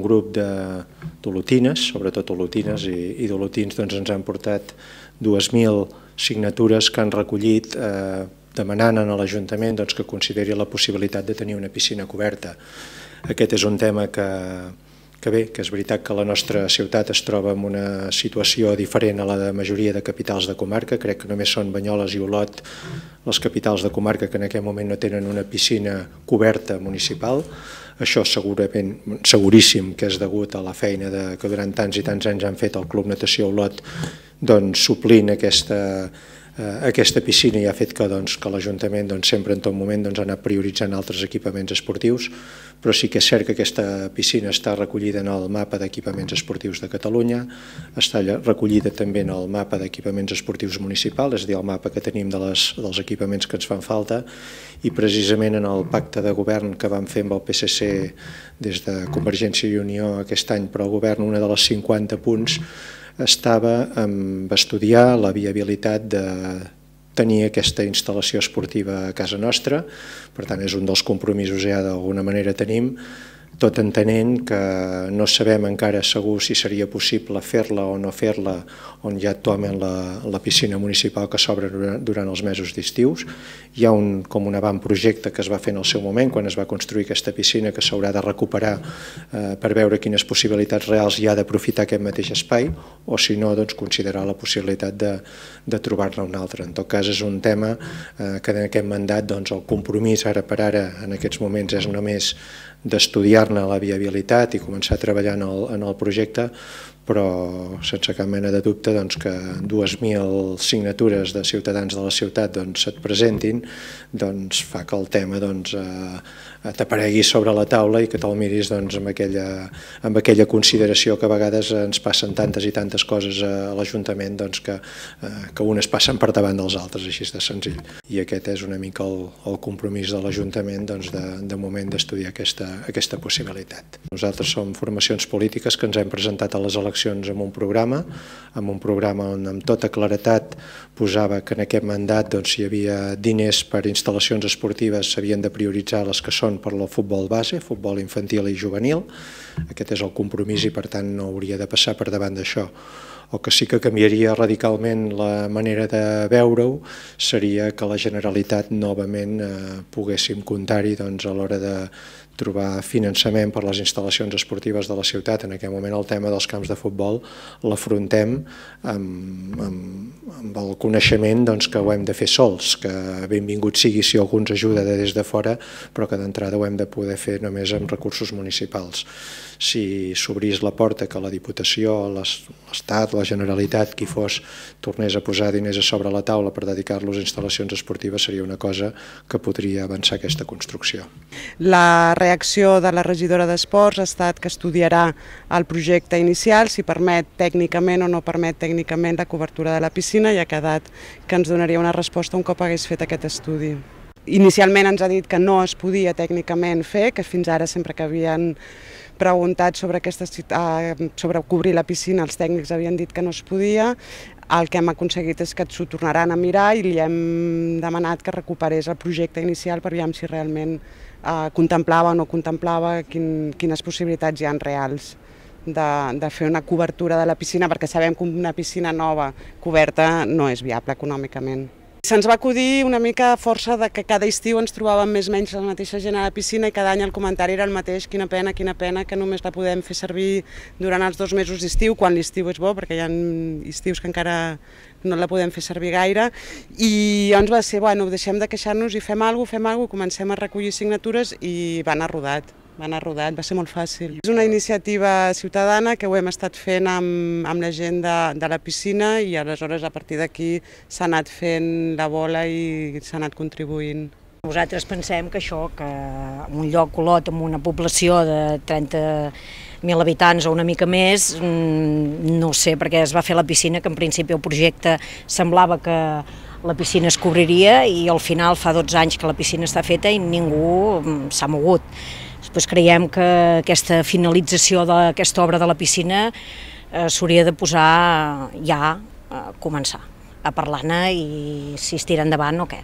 un grup de dolotines, sobretot olotines i, i dolotins, doncs ens han portat 2.000 signatures que han recollit eh, demanant a l'Ajuntament doncs, que consideri la possibilitat de tenir una piscina coberta. Aquest és un tema que, que bé, que és veritat que la nostra ciutat es troba en una situació diferent a la de majoria de capitals de comarca, crec que només són Banyoles i Olot les capitals de comarca que en aquest moment no tenen una piscina coberta municipal, això segurament, seguríssim que és degut a la feina de, que durant tants i tants anys han fet el Club Natació Olot, doncs suplint aquesta, Eh, aquesta piscina ja ha fet que, doncs, que l'Ajuntament doncs, sempre en tot moment doncs, ha anat prioritzant altres equipaments esportius, però sí que és cert que aquesta piscina està recollida en el mapa d'equipaments esportius de Catalunya, està recollida també en el mapa d'equipaments esportius municipals, és a dir, el mapa que tenim de les, dels equipaments que ens fan falta, i precisament en el pacte de govern que vam fer amb el PSC des de Convergència i Unió aquest any, però el govern, una de les 50 punts, estava amb estudiar la viabilitat de tenir aquesta instal·lació esportiva a casa nostra, per tant és un dels compromisos ja d'alguna manera tenim, tot entenent que no sabem encara segur si seria possible fer-la o no fer-la on ja tomen la, la piscina municipal que s'obre durant els mesos d'estius. Hi ha un, com un avantprojecte que es va fer en el seu moment quan es va construir aquesta piscina que s'haurà de recuperar eh, per veure quines possibilitats reals hi ha d'aprofitar aquest mateix espai o si no doncs, considerar la possibilitat de, de trobar-ne un altre. En tot cas és un tema eh, que en aquest mandat doncs, el compromís ara per ara en aquests moments és només d'estudiar fer-ne la viabilitat i començar a treballar en el, en el projecte, però sense cap mena de dubte doncs, que 2.000 signatures de ciutadans de la ciutat doncs, se't presentin doncs, fa que el tema doncs, eh, t'aparegui sobre la taula i que te'l miris doncs, amb, aquella, amb aquella consideració que a vegades ens passen tantes i tantes coses a l'Ajuntament doncs, que, eh, que unes passen per davant dels altres, així de senzill. I aquest és una mica el, el compromís de l'Ajuntament doncs, de, de moment d'estudiar aquesta, aquesta possibilitat. Nosaltres som formacions polítiques que ens hem presentat a les eleccions eleccions amb un programa, amb un programa on amb tota claretat posava que en aquest mandat doncs, hi havia diners per instal·lacions esportives, s'havien de prioritzar les que són per al futbol base, futbol infantil i juvenil. Aquest és el compromís i per tant no hauria de passar per davant d'això. El que sí que canviaria radicalment la manera de veure-ho seria que la Generalitat novament eh, poguéssim comptar-hi doncs, a l'hora de trobar finançament per les instal·lacions esportives de la ciutat. En aquest moment el tema dels camps de futbol l'afrontem amb, amb, el coneixement doncs, que ho hem de fer sols, que benvingut sigui si algú ens ajuda de des de fora, però que d'entrada ho hem de poder fer només amb recursos municipals. Si s'obrís la porta que la Diputació, l'Estat, la Generalitat, qui fos, tornés a posar diners a sobre la taula per dedicar-los a instal·lacions esportives seria una cosa que podria avançar aquesta construcció. La reacció de la regidora d'Esports ha estat que estudiarà el projecte inicial, si permet tècnicament o no permet tècnicament la cobertura de la piscina i ha quedat que ens donaria una resposta un cop hagués fet aquest estudi. Inicialment ens ha dit que no es podia tècnicament fer, que fins ara sempre que havien preguntat sobre, aquesta, ah, sobre cobrir la piscina els tècnics havien dit que no es podia, el que hem aconseguit és que s'ho tornaran a mirar i li hem demanat que recuperés el projecte inicial per veure si realment eh, contemplava o no contemplava quin, quines possibilitats hi han reals de, de fer una cobertura de la piscina, perquè sabem que una piscina nova coberta no és viable econòmicament. Se'ns va acudir una mica a força de que cada estiu ens trobàvem més o menys la mateixa gent a la piscina i cada any el comentari era el mateix, quina pena, quina pena, que només la podem fer servir durant els dos mesos d'estiu, quan l'estiu és bo, perquè hi ha estius que encara no la podem fer servir gaire, i llavors va ser, bueno, deixem de queixar-nos i fem alguna cosa, fem alguna cosa, comencem a recollir signatures i va anar rodat va anar rodat, va ser molt fàcil. És una iniciativa ciutadana que ho hem estat fent amb, amb la gent de, de la piscina i aleshores a partir d'aquí s'ha anat fent la bola i s'ha anat contribuint. Nosaltres pensem que això, que un lloc Olot amb una població de 30.000 habitants o una mica més, mm, no sé, perquè es va fer la piscina, que en principi el projecte semblava que la piscina es cobriria i al final fa 12 anys que la piscina està feta i ningú mm, s'ha mogut. Després creiem que aquesta finalització d'aquesta obra de la piscina eh, s'hauria de posar ja a eh, començar a parlar-ne i si es tira endavant o què.